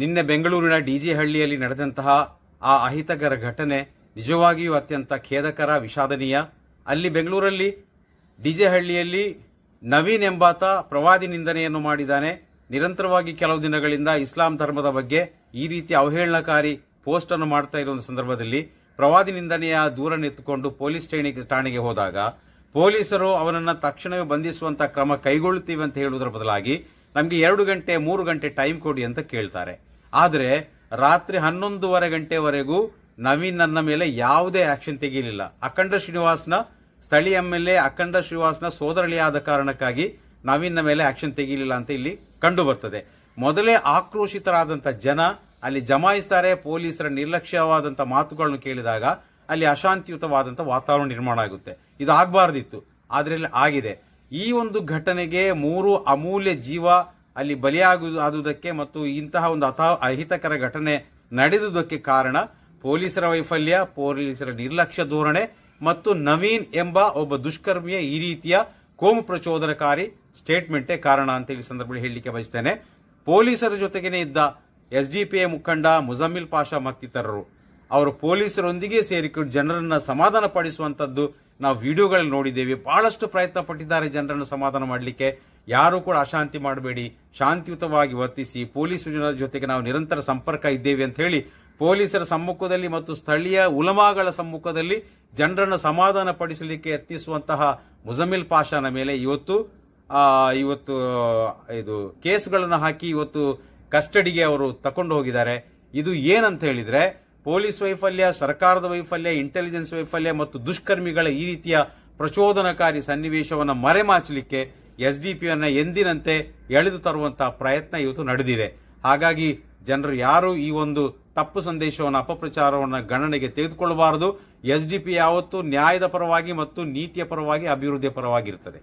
ನಿನ್ನೆ ಬೆಂಗಳೂರಿನ ಹಳ್ಳಿಯಲ್ಲಿ ನಡೆದಂತಹ ಆ ಅಹಿತಕರ ಘಟನೆ ನಿಜವಾಗಿಯೂ ಅತ್ಯಂತ ಖೇದಕರ ವಿಷಾದನೀಯ ಅಲ್ಲಿ ಬೆಂಗಳೂರಲ್ಲಿ ಹಳ್ಳಿಯಲ್ಲಿ ನವೀನ್ ಎಂಬಾತ ಪ್ರವಾದಿ ನಿಂದನೆಯನ್ನು ಮಾಡಿದ್ದಾನೆ ನಿರಂತರವಾಗಿ ಕೆಲವು ದಿನಗಳಿಂದ ಇಸ್ಲಾಂ ಧರ್ಮದ ಬಗ್ಗೆ ಈ ರೀತಿ ಅವಹೇಳನಕಾರಿ ಪೋಸ್ಟನ್ನು ಮಾಡ್ತಾ ಇರುವ ಸಂದರ್ಭದಲ್ಲಿ ಪ್ರವಾದಿ ನಿಂದನೆಯ ನೆತ್ತುಕೊಂಡು ಪೊಲೀಸ್ ಠಾಣೆಗೆ ಠಾಣೆಗೆ ಹೋದಾಗ ಪೊಲೀಸರು ಅವನನ್ನು ತಕ್ಷಣವೇ ಬಂಧಿಸುವಂಥ ಕ್ರಮ ಕೈಗೊಳ್ಳುತ್ತೀವಿ ಅಂತ ಹೇಳುವುದರ ಬದಲಾಗಿ ನಮಗೆ ಎರಡು ಗಂಟೆ ಮೂರು ಗಂಟೆ ಟೈಮ್ ಕೊಡಿ ಅಂತ ಕೇಳ್ತಾರೆ ಆದರೆ ರಾತ್ರಿ ಹನ್ನೊಂದುವರೆ ಗಂಟೆವರೆಗೂ ನವೀನ್ ನನ್ನ ಮೇಲೆ ಯಾವುದೇ ಆಕ್ಷನ್ ತೆಗೀಲಿಲ್ಲ ಅಖಂಡ ಶ್ರೀನಿವಾಸ್ನ ಸ್ಥಳೀಯ ಎಂ ಎಲ್ ಎ ಅಖಂಡ ಶ್ರೀನಿವಾಸ್ನ ಸೋದರಳಿಯಾದ ಕಾರಣಕ್ಕಾಗಿ ನವೀನ್ನ ಮೇಲೆ ಆಕ್ಷನ್ ತೆಗೀಲಿಲ್ಲ ಅಂತ ಇಲ್ಲಿ ಕಂಡು ಬರ್ತದೆ ಮೊದಲೇ ಆಕ್ರೋಶಿತರಾದಂಥ ಜನ ಅಲ್ಲಿ ಜಮಾಯಿಸ್ತಾರೆ ಪೊಲೀಸರ ನಿರ್ಲಕ್ಷ್ಯವಾದಂಥ ಮಾತುಗಳನ್ನು ಕೇಳಿದಾಗ ಅಲ್ಲಿ ಅಶಾಂತಿಯುತವಾದಂಥ ವಾತಾವರಣ ನಿರ್ಮಾಣ ಆಗುತ್ತೆ ಇದು ಆಗಬಾರ್ದಿತ್ತು ಆದರೆ ಆಗಿದೆ ಈ ಒಂದು ಘಟನೆಗೆ ಮೂರು ಅಮೂಲ್ಯ ಜೀವ ಅಲ್ಲಿ ಬಲಿಯಾಗುವುದು ಆದುದಕ್ಕೆ ಮತ್ತು ಇಂತಹ ಒಂದು ಅಥ ಅಹಿತಕರ ಘಟನೆ ನಡೆದುದಕ್ಕೆ ಕಾರಣ ಪೊಲೀಸರ ವೈಫಲ್ಯ ಪೊಲೀಸರ ನಿರ್ಲಕ್ಷ್ಯ ಧೋರಣೆ ಮತ್ತು ನವೀನ್ ಎಂಬ ಒಬ್ಬ ದುಷ್ಕರ್ಮಿಯ ಈ ರೀತಿಯ ಕೋಮು ಪ್ರಚೋದನಕಾರಿ ಸ್ಟೇಟ್ಮೆಂಟೇ ಕಾರಣ ಅಂತೇಳಿ ಸಂದರ್ಭದಲ್ಲಿ ಹೇಳಲಿಕ್ಕೆ ಬಯಸ್ತೇನೆ ಪೊಲೀಸರ ಜೊತೆಗೇನೆ ಇದ್ದ ಎಸ್ ಡಿ ಪಿ ಎ ಮುಖಂಡ ಮುಜಮ್ಮಿಲ್ ಪಾಷಾ ಮತ್ತಿತರರು ಅವರು ಪೊಲೀಸರೊಂದಿಗೆ ಸೇರಿಕೊಂಡು ಜನರನ್ನು ಸಮಾಧಾನ ಪಡಿಸುವಂಥದ್ದು ನಾವು ವಿಡಿಯೋಗಳಲ್ಲಿ ನೋಡಿದ್ದೇವೆ ಬಹಳಷ್ಟು ಪ್ರಯತ್ನ ಪಟ್ಟಿದ್ದಾರೆ ಜನರನ್ನು ಸಮಾಧಾನ ಮಾಡಲಿಕ್ಕೆ ಯಾರೂ ಕೂಡ ಅಶಾಂತಿ ಮಾಡಬೇಡಿ ಶಾಂತಿಯುತವಾಗಿ ವರ್ತಿಸಿ ಪೊಲೀಸ್ ಜನರ ಜೊತೆಗೆ ನಾವು ನಿರಂತರ ಸಂಪರ್ಕ ಇದ್ದೇವೆ ಅಂತ ಹೇಳಿ ಪೊಲೀಸರ ಸಮ್ಮುಖದಲ್ಲಿ ಮತ್ತು ಸ್ಥಳೀಯ ಉಲಮಾಗಳ ಸಮ್ಮುಖದಲ್ಲಿ ಜನರನ್ನು ಸಮಾಧಾನ ಪಡಿಸಲಿಕ್ಕೆ ಯತ್ನಿಸುವಂತಹ ಮುಜಮಿಲ್ ಪಾಷಾನ ಮೇಲೆ ಇವತ್ತು ಇವತ್ತು ಇದು ಕೇಸ್ಗಳನ್ನು ಹಾಕಿ ಇವತ್ತು ಕಸ್ಟಡಿಗೆ ಅವರು ತಕೊಂಡು ಹೋಗಿದ್ದಾರೆ ಇದು ಏನಂತ ಹೇಳಿದ್ರೆ ಪೊಲೀಸ್ ವೈಫಲ್ಯ ಸರ್ಕಾರದ ವೈಫಲ್ಯ ಇಂಟೆಲಿಜೆನ್ಸ್ ವೈಫಲ್ಯ ಮತ್ತು ದುಷ್ಕರ್ಮಿಗಳ ಈ ರೀತಿಯ ಪ್ರಚೋದನಕಾರಿ ಸನ್ನಿವೇಶವನ್ನು ಮರೆಮಾಚಲಿಕ್ಕೆ ಎಸ್ ಡಿ ಪಿ ಅನ್ನು ಎಂದಿನಂತೆ ಎಳೆದು ತರುವಂತಹ ಪ್ರಯತ್ನ ಇವತ್ತು ನಡೆದಿದೆ ಹಾಗಾಗಿ ಜನರು ಯಾರು ಈ ಒಂದು ತಪ್ಪು ಸಂದೇಶವನ್ನು ಅಪಪ್ರಚಾರವನ್ನು ಗಣನೆಗೆ ತೆಗೆದುಕೊಳ್ಳಬಾರದು ಎಸ್ ಡಿ ಪಿ ಯಾವತ್ತೂ ನ್ಯಾಯದ ಪರವಾಗಿ ಮತ್ತು ನೀತಿಯ ಪರವಾಗಿ ಅಭಿವೃದ್ಧಿಯ ಪರವಾಗಿರುತ್ತದೆ